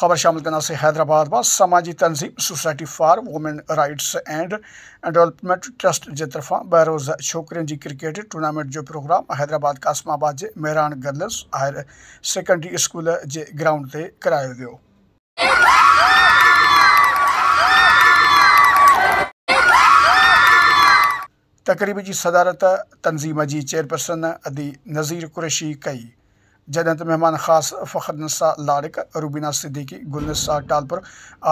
खबर शामिल करना से हैदराबाद बाद समाजी तंजीम society for women rights and development trust के तरफा बहरोज छोकर की क्रिकेट टूर्नामेंट जो प्रोग्राम हैदराबाद कासमाबाद के Mehran girls higher secondary school के ग्राउंड से कराया वो तक़रीब की सदारत तंज़ीम की चेयरपर्सन अदी नज़ीर कुरैशी कई जदंत तो मेहमान खास फ़खर नसा लाड़क रूबीना सिद्दीकी गुलनसा टालपुर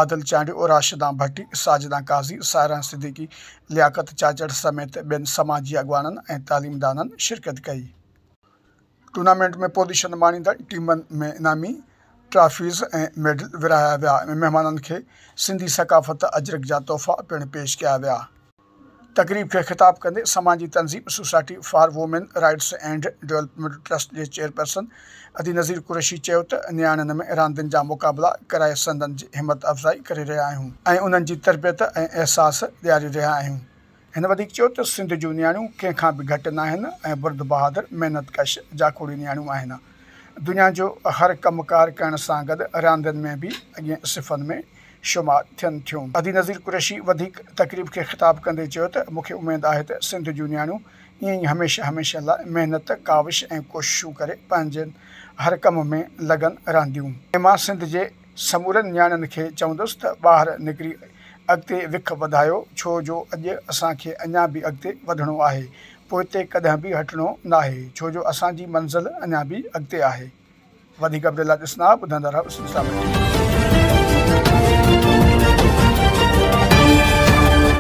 आदिल चांडी और राशिदा भट्टी साजिदा काजी सायरा सिद्दीकी लियाकत चाचड़ समेत बेन समाजी अगवानन ए तालीमदाननि शिरकत कई टूर्नामेंट में पोजिशन माणींदड़ टीम में इनामी ट्रॉफीज़ ए मेडल विरिहाया विया ऐं महिमाननि सिंधी सकाफ़त अजरक जा तोहफ़ा पिणु पेश कया विया तकरीब के खिताब कंदे समाजी तंज़ीम society for women rights and development trust के चेयरपर्सन अदी नज़ीर कुरैशी चयो त नियाणियुनि में रांधियुनि जा मुक़ाबला कराए सघंदनि जी हिमत अफ़ज़ाई करे रहिया आहियूं ऐं उन्हनि जी तरबियत ऐं अहसासु ॾियारी रहिया आहियूं हिन वधीक चयो त सिंध जूं नियाणियूं कंहिंखां बि घटि न आहिनि ऐं बुर्द बहादुर महिनत कश जाखोड़ी नियाणियूं आहिनि दुनिया जो हर कमकार करण सां गॾु रांधियुनि में बि अॻियां सिफ़न में शुमार थियनि थियूं नज़ीर कुरैशी वधीक तकरीब खे ख़िताबु कंदे चयो त मूंखे उमेदु आहे त सिंध जूं नियाणियूं ईअं ई हमेशह हमेशह लाइ महिनत काविश ऐं कोशिशूं करे पंहिंजे हर कम में लॻनि रहंदियूं ऐं मां सिंध जे समूरनि नियाणियुनि खे चवंदुसि त ॿाहिरि निकिरी अॻिते विख वधायो छो जो अॼु असांखे अञा बि अॻिते वधणो आहे पोइ हिते कॾहिं बि हटणो नाहे छो जो असांजी मंज़िल अञा बि अॻिते आहे